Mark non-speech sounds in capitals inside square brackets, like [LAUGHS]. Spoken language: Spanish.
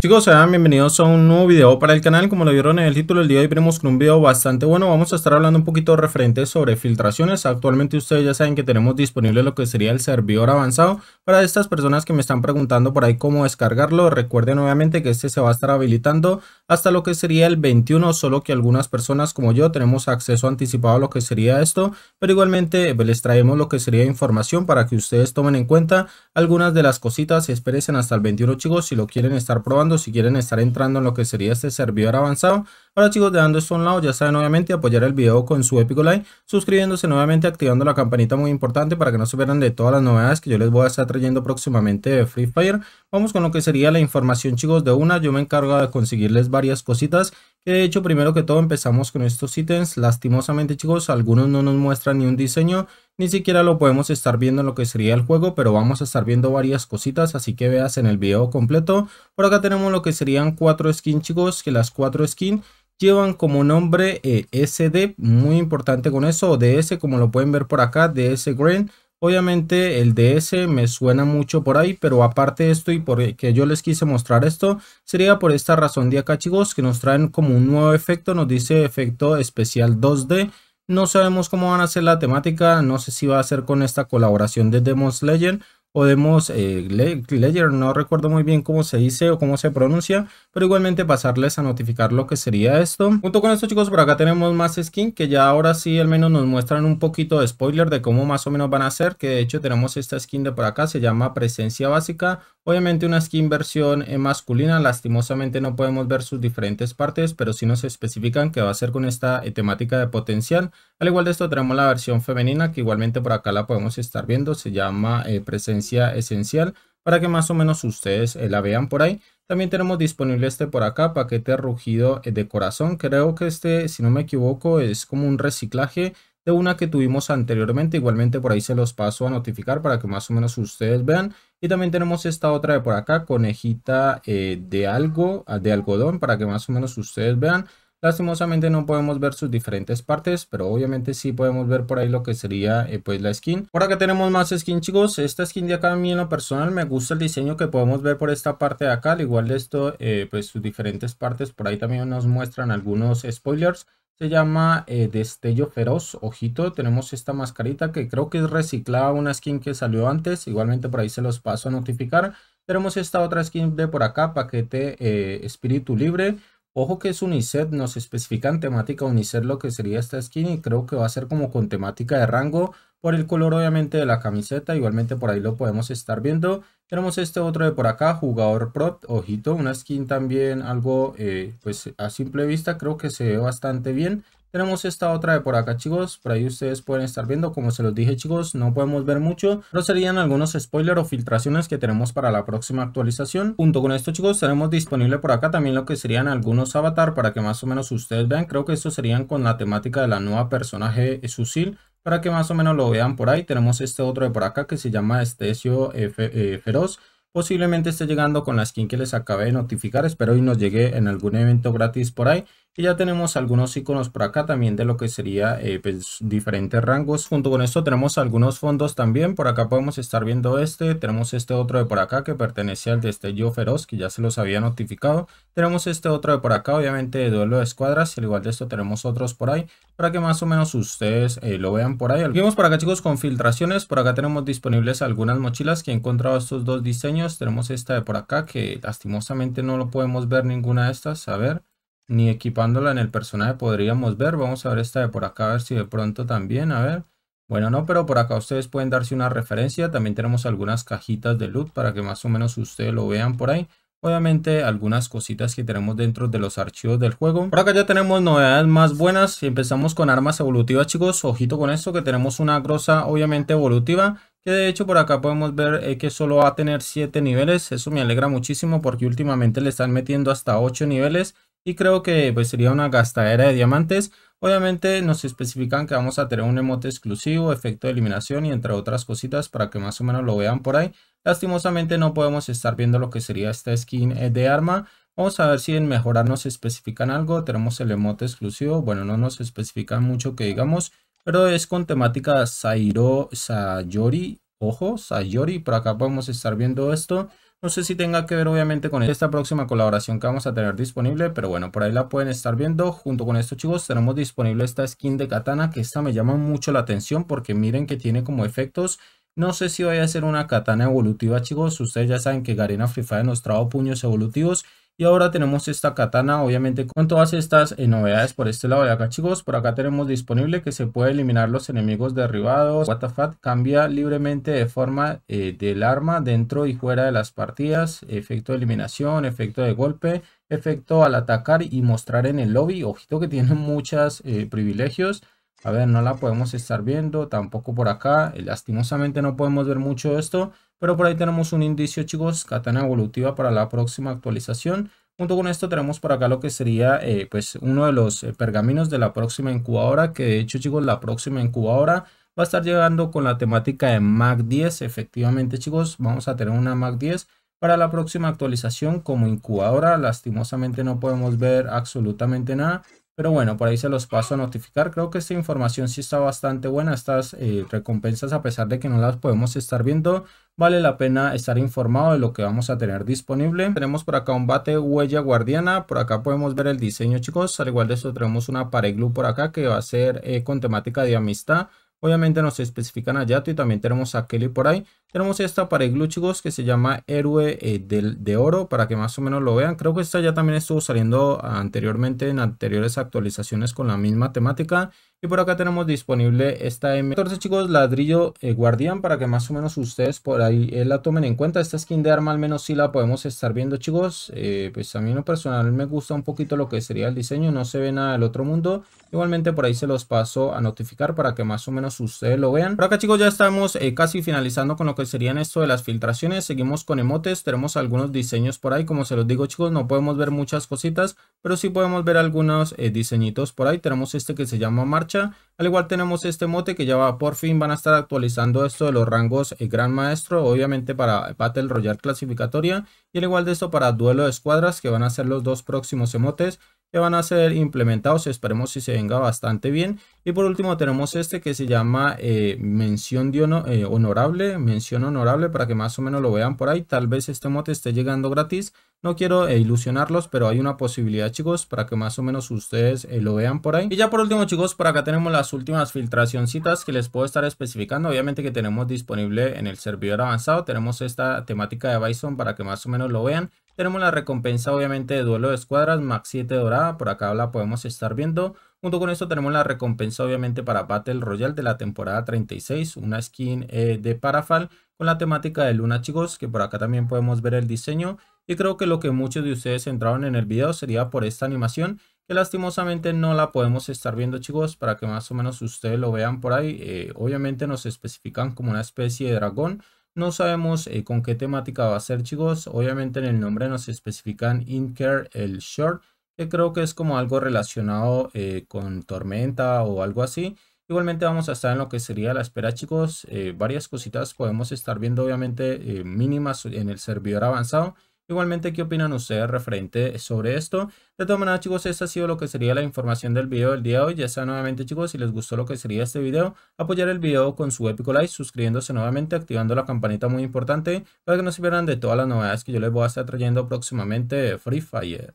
Chicos, sean bienvenidos a un nuevo video para el canal, como lo vieron en el título, el día de hoy venimos con un video bastante bueno, vamos a estar hablando un poquito referente sobre filtraciones, actualmente ustedes ya saben que tenemos disponible lo que sería el servidor avanzado, para estas personas que me están preguntando por ahí cómo descargarlo, recuerden obviamente que este se va a estar habilitando hasta lo que sería el 21, solo que algunas personas como yo tenemos acceso anticipado a lo que sería esto, pero igualmente pues, les traemos lo que sería información para que ustedes tomen en cuenta algunas de las cositas, esperen hasta el 21 chicos si lo quieren estar probando si quieren estar entrando en lo que sería este servidor avanzado. Ahora chicos, dejando esto a un lado, ya saben nuevamente apoyar el video con su épico like, suscribiéndose nuevamente, activando la campanita muy importante para que no se pierdan de todas las novedades que yo les voy a estar trayendo próximamente de Free Fire. Vamos con lo que sería la información chicos de una, yo me encargo de conseguirles varias cositas de hecho, primero que todo empezamos con estos ítems. Lastimosamente, chicos, algunos no nos muestran ni un diseño, ni siquiera lo podemos estar viendo en lo que sería el juego, pero vamos a estar viendo varias cositas, así que veas en el video completo. Por acá tenemos lo que serían cuatro skins, chicos, que las cuatro skins llevan como nombre eh, SD, muy importante con eso, DS, como lo pueden ver por acá, DS Green. Obviamente el DS me suena mucho por ahí, pero aparte de esto y porque e, yo les quise mostrar esto, sería por esta razón de acá chicos que nos traen como un nuevo efecto, nos dice efecto especial 2D. No sabemos cómo van a ser la temática, no sé si va a ser con esta colaboración de Demon's Legend podemos eh, no recuerdo muy bien cómo se dice o cómo se pronuncia, pero igualmente pasarles a notificar lo que sería esto. Junto con esto chicos, por acá tenemos más skin que ya ahora sí al menos nos muestran un poquito de spoiler de cómo más o menos van a ser, que de hecho tenemos esta skin de por acá, se llama presencia básica, obviamente una skin versión eh, masculina, lastimosamente no podemos ver sus diferentes partes, pero sí nos especifican que va a ser con esta eh, temática de potencial. Al igual de esto tenemos la versión femenina que igualmente por acá la podemos estar viendo, se llama eh, presencia esencial para que más o menos ustedes eh, la vean por ahí. También tenemos disponible este por acá, paquete rugido eh, de corazón. Creo que este, si no me equivoco, es como un reciclaje de una que tuvimos anteriormente. Igualmente por ahí se los paso a notificar para que más o menos ustedes vean. Y también tenemos esta otra de por acá, conejita eh, de algo, ah, de algodón, para que más o menos ustedes vean. Lastimosamente no podemos ver sus diferentes partes, pero obviamente sí podemos ver por ahí lo que sería eh, pues la skin. Por acá tenemos más skin chicos, esta skin de acá a mí en lo personal me gusta el diseño que podemos ver por esta parte de acá, al igual de esto eh, pues sus diferentes partes, por ahí también nos muestran algunos spoilers. Se llama eh, Destello Feroz, ojito, tenemos esta mascarita que creo que es reciclada una skin que salió antes, igualmente por ahí se los paso a notificar. Tenemos esta otra skin de por acá, paquete espíritu libre, Ojo que es Uniset, nos en temática Uniset lo que sería esta skin y creo que va a ser como con temática de rango por el color obviamente de la camiseta, igualmente por ahí lo podemos estar viendo. Tenemos este otro de por acá, jugador prop, ojito, una skin también algo, eh, pues a simple vista creo que se ve bastante bien. Tenemos esta otra de por acá chicos, por ahí ustedes pueden estar viendo, como se los dije chicos, no podemos ver mucho, pero serían algunos spoilers o filtraciones que tenemos para la próxima actualización. Junto con esto chicos, tenemos disponible por acá también lo que serían algunos avatar para que más o menos ustedes vean, creo que estos serían con la temática de la nueva personaje Susil, para que más o menos lo vean por ahí. Tenemos este otro de por acá que se llama Estecio eh, eh, Feroz. Posiblemente esté llegando con la skin que les acabé de notificar. Espero y nos llegue en algún evento gratis por ahí. Y ya tenemos algunos iconos por acá también de lo que sería eh, pues, diferentes rangos. Junto con esto tenemos algunos fondos también. Por acá podemos estar viendo este. Tenemos este otro de por acá que pertenece al destello feroz que ya se los había notificado. Tenemos este otro de por acá obviamente de duelo de escuadras. Al igual de esto tenemos otros por ahí para que más o menos ustedes eh, lo vean por ahí. Vimos por acá chicos con filtraciones. Por acá tenemos disponibles algunas mochilas que he encontrado estos dos diseños. Tenemos esta de por acá que lastimosamente no lo podemos ver ninguna de estas. A ver ni equipándola en el personaje podríamos ver. Vamos a ver esta de por acá, a ver si de pronto también, a ver. Bueno, no, pero por acá ustedes pueden darse una referencia. También tenemos algunas cajitas de loot para que más o menos ustedes lo vean por ahí. Obviamente algunas cositas que tenemos dentro de los archivos del juego. Por acá ya tenemos novedades más buenas. Empezamos con armas evolutivas chicos. Ojito con esto que tenemos una grosa obviamente evolutiva. Que de hecho por acá podemos ver eh, que solo va a tener 7 niveles. Eso me alegra muchísimo porque últimamente le están metiendo hasta 8 niveles y creo que pues, sería una gastadera de diamantes. Obviamente nos especifican que vamos a tener un emote exclusivo, efecto de eliminación y entre otras cositas para que más o menos lo vean por ahí. Lastimosamente no podemos estar viendo lo que sería esta skin eh, de arma. Vamos a ver si en mejorar nos especifican algo. Tenemos el emote exclusivo. Bueno, no nos especifican mucho que digamos, pero es con temática Sairo Sayori. Ojo, Sayori. Por acá podemos estar viendo esto. No sé si tenga que ver obviamente con esta próxima colaboración que vamos a tener disponible, pero bueno, por ahí la pueden estar viendo. Junto con esto chicos tenemos disponible esta skin de katana, que esta me llama mucho la atención porque miren que tiene como efectos. No sé si vaya a ser una katana evolutiva chicos, ustedes ya saben que Garena Free Fire nos trajo puños evolutivos y ahora tenemos esta katana, obviamente con todas estas eh, novedades por este lado de acá chicos. Por acá tenemos disponible que se puede eliminar los enemigos derribados. WTF cambia libremente de forma eh, del arma dentro y fuera de las partidas. Efecto de eliminación, efecto de golpe, efecto al atacar y mostrar en el lobby. Ojito que tiene [LAUGHS] muchos eh, privilegios. A ver, no la podemos estar viendo, tampoco por acá. Eh, lastimosamente no podemos ver mucho esto, pero por ahí tenemos un indicio, chicos, katana evolutiva para la próxima actualización. Junto con esto tenemos por acá lo que sería eh, pues uno de los eh, pergaminos de la próxima incubadora, que de hecho, chicos, la próxima incubadora va a estar llegando con la temática de Mac 10. Efectivamente, chicos, vamos a tener una Mac 10 para la próxima actualización como incubadora. Lastimosamente no podemos ver absolutamente nada, pero bueno, por ahí se los paso a notificar. Creo que esta información sí está bastante buena. Estas eh, recompensas, a pesar de que no las podemos estar viendo, vale la pena estar informado de lo que vamos a tener disponible. Tenemos por acá un bate huella guardiana. Por acá podemos ver el diseño, chicos. Al igual de eso, tenemos una pared glue por acá que va a ser eh, con temática de amistad. Obviamente nos especifican a Yato y también tenemos a Kelly por ahí. Tenemos esta para chicos que se llama Héroe eh, del de, Oro para que más o menos lo vean. Creo que esta ya también estuvo saliendo anteriormente en anteriores actualizaciones con la misma temática. Y por acá tenemos disponible esta M14 chicos, ladrillo eh, guardián para que más o menos ustedes por ahí eh, la tomen en cuenta. Esta skin de arma al menos sí la podemos estar viendo chicos. pues a mí en lo personal me gusta un poquito lo que sería el diseño, no se ve nada del otro mundo. Igualmente por ahí se los paso a notificar para que más o menos ustedes lo vean. Por acá chicos ya estamos eh, casi finalizando con lo que serían esto de las filtraciones. Seguimos con emotes, tenemos algunos diseños por ahí. Como se los digo chicos, no podemos ver muchas cositas, pero sí podemos ver algunos eh, diseñitos por ahí. Tenemos este que se llama marcha. Al igual tenemos este emote que ya va, por fin van a estar actualizando esto de los rangos eh, Gran Maestro, obviamente para Battle Royale clasificatoria. Y al igual de esto para Duelo de Escuadras, que van a ser los dos próximos emotes que van a ser implementados. Esperemos si se venga bastante bien. Y por último tenemos este que se llama eh, mención de eh, honorable, mención honorable para que más o menos lo vean por ahí. Tal vez este mote esté llegando gratis. No quiero eh, ilusionarlos, pero hay una posibilidad chicos para que más o menos ustedes lo vean por ahí. Y ya por último chicos, por acá tenemos las últimas filtracioncitas que les puedo estar especificando. Obviamente que tenemos disponible en el servidor avanzado. Tenemos esta temática de Bison para que más o menos lo vean. Tenemos la recompensa obviamente de duelo de escuadras, max 7 dorada, por acá la podemos estar viendo. Junto con esto tenemos la recompensa obviamente para Battle Royale de la temporada 36, una skin eh, de Parafal con la temática de Luna chicos, que por acá también podemos ver el diseño. Y creo que lo que muchos de ustedes entraron en el video sería por esta animación, que lastimosamente no la podemos estar viendo chicos, para que más o menos ustedes lo vean por ahí. Eh, obviamente nos especifican como una especie de dragón, no sabemos eh, con qué temática va a ser chicos, obviamente en el nombre nos especifican Incare el short, que creo que es como algo relacionado eh, con tormenta o algo así. Igualmente vamos a estar en lo que sería la espera chicos, eh, varias cositas podemos estar viendo obviamente mínimas en el servidor avanzado. Igualmente, ¿qué opinan ustedes referente sobre esto? De todas maneras, chicos, esta ha sido lo que sería la información del video del día de hoy. Ya sea nuevamente, chicos, si les gustó lo que sería este video, apoyar el video con su épico like, suscribiéndose nuevamente, activando la campanita muy importante para que no se pierdan de todas las novedades que yo les voy a estar trayendo próximamente de Free Fire.